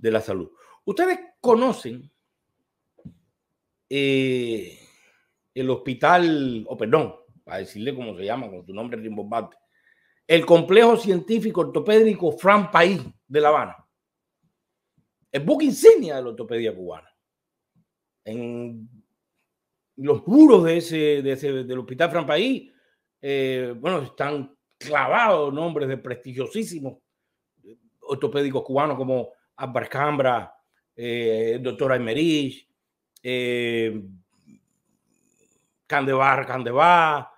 de la salud. Ustedes conocen eh, el hospital, o perdón, para decirle cómo se llama, con tu nombre rimbombante, el complejo científico ortopédico Fran País de La Habana. El buque insignia de la ortopedia cubana. En los muros de ese, del hospital Fran País, eh, bueno, están clavados nombres de prestigiosísimos ortopédicos cubanos como Abarcambra, eh, doctora Emerich, eh, Candebar, Candebar,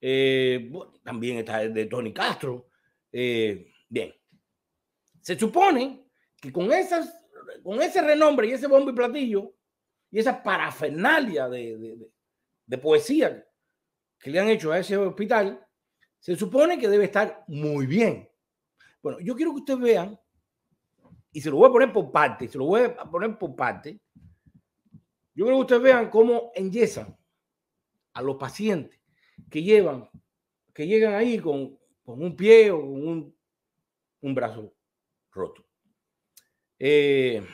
eh, también está de Tony Castro. Eh, bien, se supone que con, esas, con ese renombre y ese bombo y platillo y esa parafernalia de, de poesía que le han hecho a ese hospital, se supone que debe estar muy bien. Bueno, yo quiero que ustedes vean y se lo voy a poner por parte, se lo voy a poner por parte. Yo creo que ustedes vean cómo enyesan a los pacientes que llevan, que llegan ahí con, un pie o con un, brazo roto. Eh,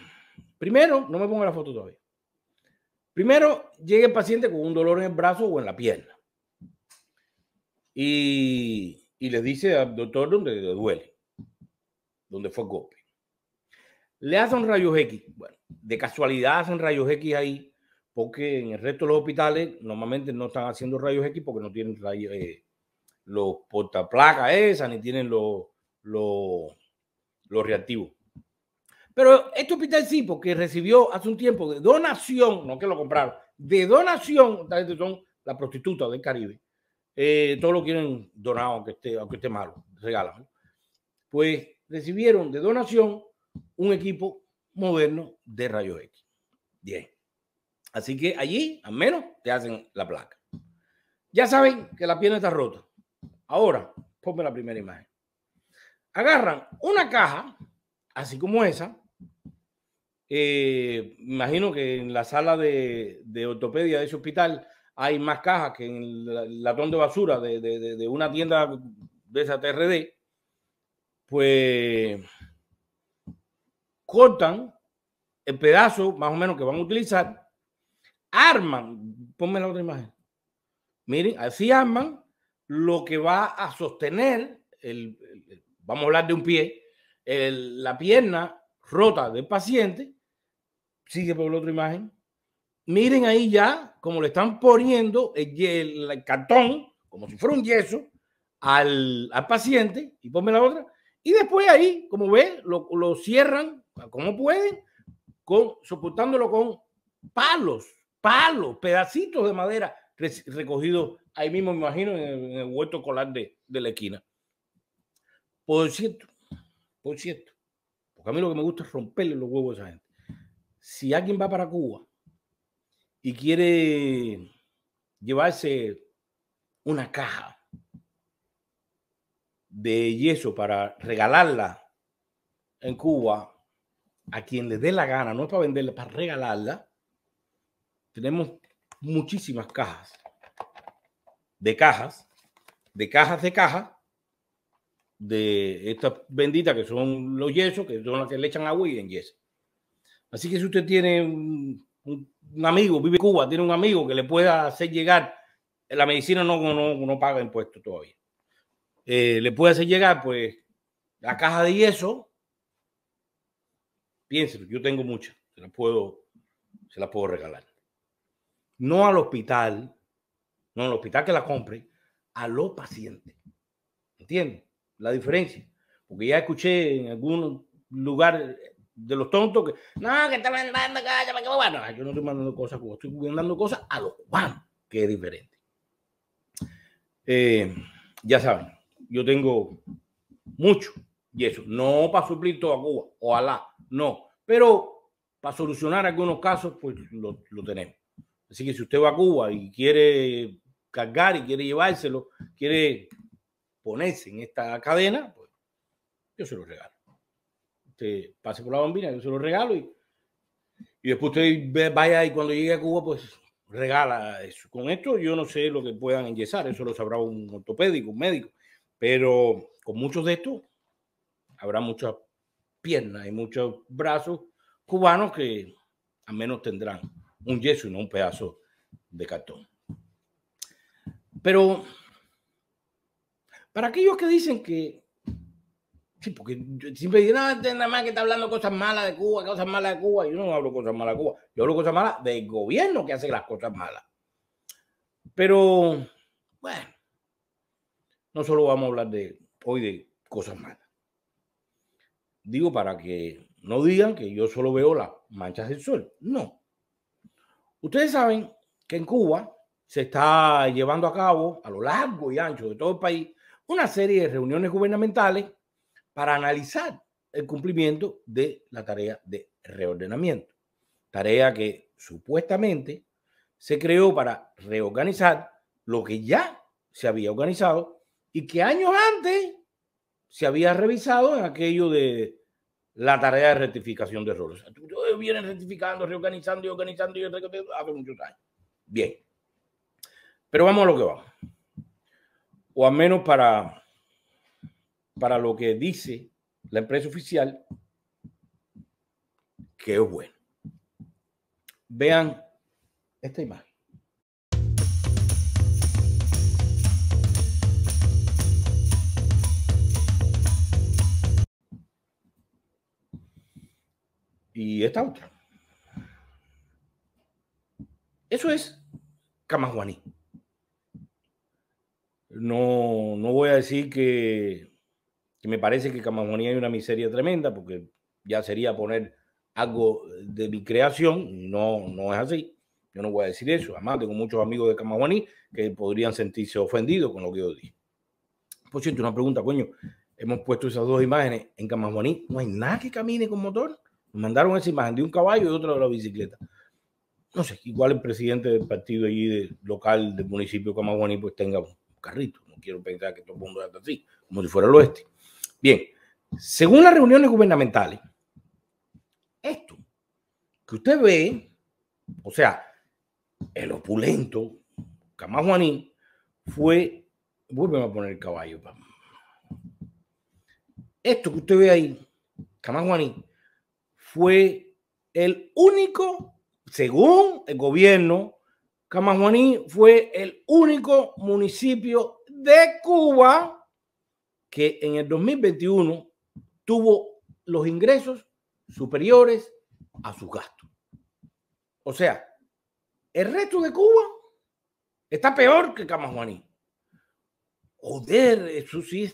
primero, no me ponga la foto todavía. Primero llega el paciente con un dolor en el brazo o en la pierna. Y, y dice al doctor donde duele, donde fue el golpe. Le hacen rayos X. Bueno, de casualidad hacen rayos X ahí, porque en el resto de los hospitales normalmente no están haciendo rayos X porque no tienen rayos, porta eh, los portaplacas esas, ni tienen los, los, reactivos. Pero este hospital sí, porque recibió hace un tiempo de donación, no que lo compraron, de donación, son las prostitutas del Caribe. Todos eh, todo lo quieren donar, aunque esté, aunque esté malo, regalan. Pues recibieron de donación un equipo moderno de Rayo X. Bien. Así que allí, al menos, te hacen la placa. Ya saben que la pierna está rota. Ahora, ponme la primera imagen. Agarran una caja, así como esa. Eh, imagino que en la sala de, ortopedia de ese hospital hay más cajas que en el latón de basura de, de una tienda de esa TRD. Pues cortan el pedazo más o menos que van a utilizar, arman, ponme la otra imagen, miren, así arman lo que va a sostener, el, vamos a hablar de un pie, la pierna rota del paciente, sigue por la otra imagen, miren ahí ya como le están poniendo el, cartón, como si fuera un yeso, al, paciente, y ponme la otra, y después ahí, como ve, lo, lo cierran ¿Cómo pueden? Con, soportándolo con palos, palos, pedacitos de madera recogidos ahí mismo, me imagino, en el, huerto colar de, de, la esquina. Por cierto, por cierto, porque a mí lo que me gusta es romperle los huevos a esa gente. Si alguien va para Cuba y quiere llevarse una caja de yeso para regalarla en Cuba a quien le dé la gana, no es para venderla, para regalarla. Tenemos muchísimas cajas de cajas, de cajas de cajas, de estas benditas que son los yesos, que son las que le echan agua y en yeso. Así que si usted tiene un, amigo, vive en Cuba, tiene un amigo que le pueda hacer llegar, la medicina no, no, no paga impuestos todavía, eh, le puede hacer llegar pues la caja de yeso Piénselo, yo tengo muchas, se las puedo, se puedo regalar. No al hospital, no al hospital que la compre, a los pacientes. ¿Entiendes? La diferencia. Porque ya escuché en algún lugar eh, de los tontos que, no, que están mandando cosas para que bueno, yo no estoy mandando cosas como estoy mandando cosas a los cubanos, que es diferente. Eh, ya saben, yo tengo mucho y eso, no para suplir todo a Cuba, ojalá, no. Pero para solucionar algunos casos, pues lo, tenemos. Así que si usted va a Cuba y quiere cargar y quiere llevárselo, quiere ponerse en esta cadena, pues yo se lo regalo. Usted pase por la bambina, yo se lo regalo y, y después usted vaya y cuando llegue a Cuba, pues regala eso. Con esto yo no sé lo que puedan enyesar, eso lo sabrá un ortopédico, un médico, pero con muchos de estos habrá muchas piernas y muchos brazos cubanos que al menos tendrán un yeso y no un pedazo de cartón. Pero para aquellos que dicen que, sí, porque siempre dicen, este nada más que está hablando cosas malas de Cuba, cosas malas de Cuba, yo no hablo cosas malas de Cuba, yo hablo cosas malas del gobierno que hace las cosas malas. Pero, bueno, no solo vamos a hablar de hoy de cosas malas. Digo para que no digan que yo solo veo las manchas del sol. No. Ustedes saben que en Cuba se está llevando a cabo a lo largo y ancho de todo el país una serie de reuniones gubernamentales para analizar el cumplimiento de la tarea de reordenamiento. Tarea que supuestamente se creó para reorganizar lo que ya se había organizado y que años antes se había revisado en aquello de la tarea de rectificación de errores. Vienen rectificando, reorganizando y organizando y hace muchos años. Bien. Pero vamos a lo que vamos. O al menos para, para lo que dice la empresa oficial, que es bueno. Vean esta imagen. y esta otra. Eso es Camajuaní. No, no voy a decir que, me parece que Camajuaní hay una miseria tremenda, porque ya sería poner algo de mi creación. No, no es así. Yo no voy a decir eso. Además, tengo muchos amigos de Camajuaní que podrían sentirse ofendidos con lo que yo digo Por cierto, una pregunta, coño. Hemos puesto esas dos imágenes en Camajuaní. ¿No hay nada que camine con motor? mandaron esa imagen de un caballo y otro de la bicicleta. No sé, igual el presidente del partido allí local del municipio de Camaguaní pues tenga un carrito. No quiero pensar que todo el mundo está así, como si fuera el oeste. Bien, según las reuniones gubernamentales, esto que usted ve, o sea, el opulento Camaguaní fue, vuelven a poner el caballo. Esto que usted ve ahí, Camaguaní, fue el único, según el gobierno, Camajuaní fue el único municipio de Cuba que en el 2021 tuvo los ingresos superiores a sus gastos. O sea, el resto de Cuba está peor que Camajuaní. Joder, eso sí